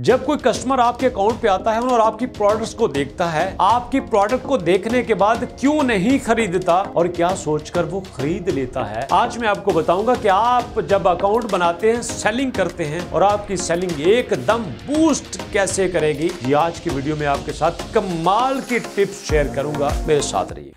जब कोई कस्टमर आपके अकाउंट पे आता है और आपकी प्रोडक्ट्स को देखता है आपकी प्रोडक्ट को देखने के बाद क्यों नहीं खरीदता और क्या सोचकर वो खरीद लेता है आज मैं आपको बताऊंगा कि आप जब अकाउंट बनाते हैं सेलिंग करते हैं और आपकी सेलिंग एकदम बूस्ट कैसे करेगी ये आज की वीडियो में आपके साथ कमाल की टिप्स शेयर करूंगा मेरे साथ रहिए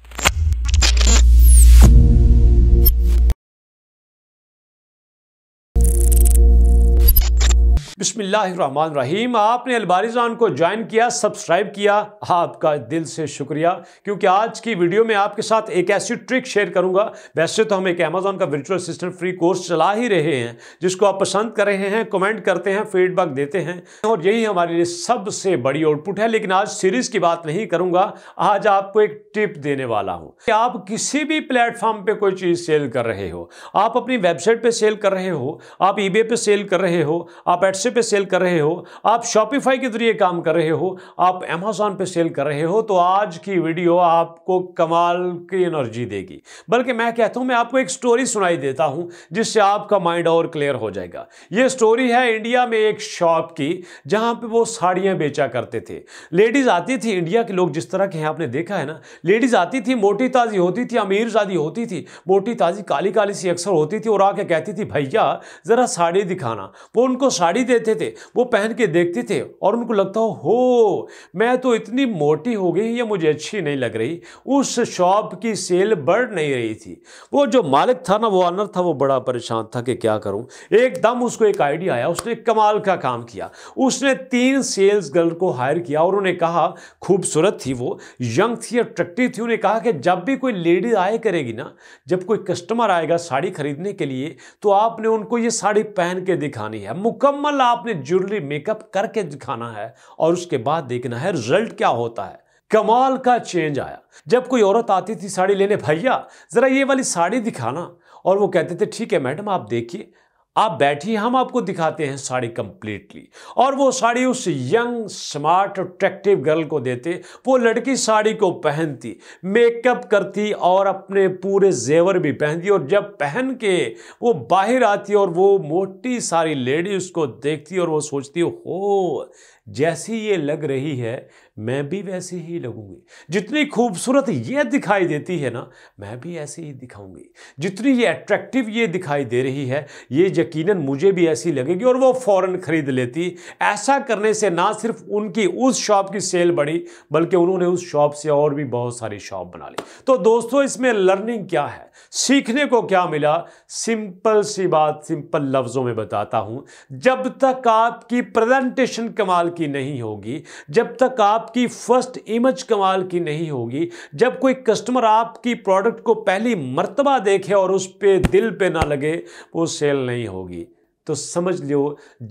बिसमीम आपने अलबारिजान को ज्वाइन किया सब्सक्राइब किया आपका दिल से शुक्रिया क्योंकि आज की वीडियो में आपके साथ एक ऐसी ट्रिक शेयर करूंगा वैसे तो हम एक अमेजोन का वर्चुअल असिस्टेंट फ्री कोर्स चला ही रहे हैं जिसको आप पसंद कर रहे हैं कमेंट करते हैं फीडबैक देते हैं और यही हमारे लिए सबसे बड़ी आउटपुट है लेकिन आज सीरीज की बात नहीं करूंगा आज आपको एक टिप देने वाला हूं कि आप किसी भी प्लेटफॉर्म पर कोई चीज़ सेल कर रहे हो आप अपनी वेबसाइट पर सेल कर रहे हो आप ईबे पे सेल कर रहे हो आप एट अच्छे पे सेल कर रहे हो आप शॉपिफाई के जरिए काम कर रहे हो आप अमेजोन पे सेल कर रहे हो तो आज की वीडियो आपको कमाल की एनर्जी देगी बल्कि मैं कहता हूं मैं आपको एक स्टोरी सुनाई देता हूं जिससे आपका माइंड और क्लियर हो जाएगा ये स्टोरी है इंडिया में एक शॉप की जहां पर वो साड़ियां बेचा करते थे लेडीज आती थी इंडिया के लोग जिस तरह के हैं आपने देखा है ना लेडीज आती थी मोटी ताजी होती थी अमीर जादी होती थी मोटी ताजी काली काली सी अक्सर होती थी और आके कहती थी भैया जरा साड़ी दिखाना वो उनको साड़ी लेते थे वो पहन के देखते थे और उनको लगता हो हो मैं तो इतनी मोटी हो गई ये मुझे अच्छी नहीं लग रही उस शॉप की सेल बढ़ नहीं रही थी वो जो मालिक था ना वो ऑनर था वो बड़ा परेशान था कि क्या करूं एकदम उसको एक आइडिया आया उसने कमाल का काम किया उसने तीन सेल्स गर्ल को हायर किया और उन्हें कहा खूबसूरत थी वो यंग थी अट्रैक्टिव थी उन्हें कहा कि जब भी कोई लेडीज आए करेगी ना जब कोई कस्टमर आएगा साड़ी खरीदने के लिए तो आपने उनको ये साड़ी पहन के दिखानी है मुकम्मल पूरा आपने ज्वेलरी मेकअप करके दिखाना है और उसके बाद देखना है रिजल्ट क्या होता है कमाल का चेंज आया जब कोई औरत आती थी साड़ी लेने भैया ज़रा ये वाली साड़ी दिखाना और वो कहते थे ठीक है मैडम आप देखिए आप बैठिए हम आपको दिखाते हैं साड़ी कंप्लीटली और वो साड़ी उस यंग स्मार्ट अट्रैक्टिव गर्ल को देते वो लड़की साड़ी को पहनती मेकअप करती और अपने पूरे जेवर भी पहनती और जब पहन के वो बाहर आती और वो मोटी सारी लेडी उसको देखती और वो सोचती हो जैसी ये लग रही है मैं भी वैसे ही लगूंगी जितनी खूबसूरत ये दिखाई देती है ना मैं भी ऐसे ही दिखाऊंगी जितनी ये अट्रैक्टिव ये दिखाई दे रही है ये यकीनन मुझे भी ऐसी लगेगी और वो फ़ौरन ख़रीद लेती ऐसा करने से ना सिर्फ उनकी उस शॉप की सेल बढ़ी बल्कि उन्होंने उस शॉप से और भी बहुत सारी शॉप बना ली तो दोस्तों इसमें लर्निंग क्या है सीखने को क्या मिला सिंपल सी बात सिंपल लफ्ज़ों में बताता हूँ जब तक आपकी प्रेजेंटेशन कमाल की नहीं होगी जब तक आप आपकी फर्स्ट इमेज कमाल की नहीं होगी जब कोई कस्टमर आपकी प्रोडक्ट को पहली मर्तबा देखे और उस पर दिल पे ना लगे वो सेल नहीं होगी तो समझ लो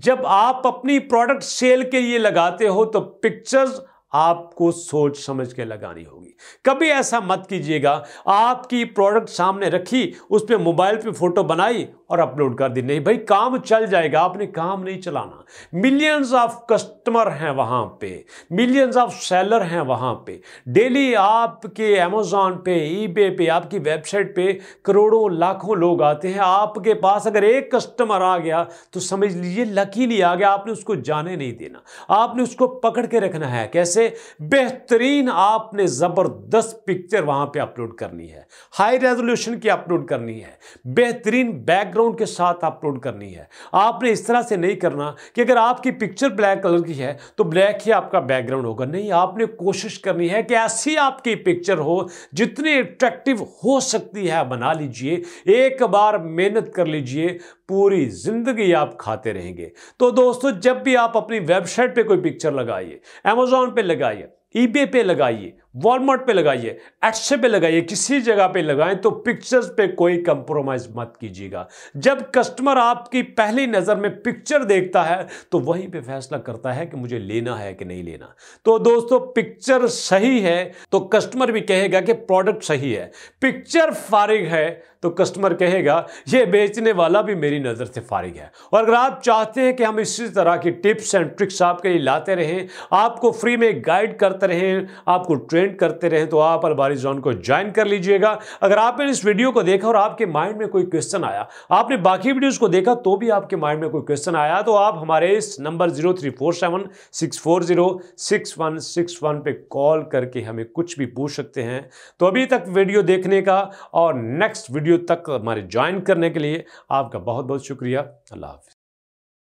जब आप अपनी प्रोडक्ट सेल के लिए लगाते हो तो पिक्चर्स आपको सोच समझ के लगानी होगी कभी ऐसा मत कीजिएगा आपकी प्रोडक्ट सामने रखी उस पर मोबाइल पे फोटो बनाई और अपलोड कर दी नहीं भाई काम चल जाएगा आपने काम नहीं चलाना मिलियंस ऑफ कस्टमर हैं वहाँ पे मिलियंस ऑफ सेलर हैं वहाँ पे डेली आपके अमेजोन पे ईबे पे आपकी वेबसाइट पे करोड़ों लाखों लोग आते हैं आपके पास अगर एक कस्टमर आ गया तो समझ लीजिए लकीली आ गया आपने उसको जाने नहीं देना आपने उसको पकड़ के रखना है कैसे बेहतरीन आपने ज़बरदस्त पिक्चर वहाँ पर अपलोड करनी है हाई रेजोल्यूशन की अपलोड करनी है बेहतरीन बैकग्राउंड बैकग्राउंड के साथ अपलोड करनी है आपने इस तरह से नहीं करना कि अगर आपकी पिक्चर ब्लैक कलर की है तो ब्लैक ही आपका बैकग्राउंड होगा नहीं आपने कोशिश करनी है कि ऐसी आपकी पिक्चर हो जितनी अट्रैक्टिव हो सकती है बना लीजिए एक बार मेहनत कर लीजिए पूरी ज़िंदगी आप खाते रहेंगे तो दोस्तों जब भी आप अपनी वेबसाइट पर कोई पिक्चर लगाइए अमेजोन पे लगाइए ई पे लगाइए वॉलमार्ट पे लगाइए एक्से पे लगाइए किसी जगह पे लगाएं तो पिक्चर्स पे कोई कंप्रोमाइज मत कीजिएगा जब कस्टमर आपकी पहली नज़र में पिक्चर देखता है तो वहीं पे फैसला करता है कि मुझे लेना है कि नहीं लेना तो दोस्तों पिक्चर सही है तो कस्टमर भी कहेगा कि प्रोडक्ट सही है पिक्चर फारिग है तो कस्टमर कहेगा ये बेचने वाला भी मेरी नज़र से फारिग है और अगर आप चाहते हैं कि हम इसी तरह की टिप्स एंड ट्रिक्स आपके लिए लाते रहें आपको फ्री में गाइड करते रहें आपको ट्रेन कमेंट करते रहे तो आप अलबारी जोन को ज्वाइन कर लीजिएगा अगर आपने इस वीडियो को देखा और आपके माइंड में कोई क्वेश्चन आया आपने बाकी वीडियोज़ को देखा तो भी आपके माइंड में कोई क्वेश्चन आया तो आप हमारे इस number zero three four seven six four zero six one six one पे कॉल करके हमें कुछ भी पूछ सकते हैं तो अभी तक वीडियो देखने का और नेक्स्ट वीडियो तक हमारे ज्वाइन करने के लिए आपका बहुत बहुत शुक्रिया अल्लाह हाफि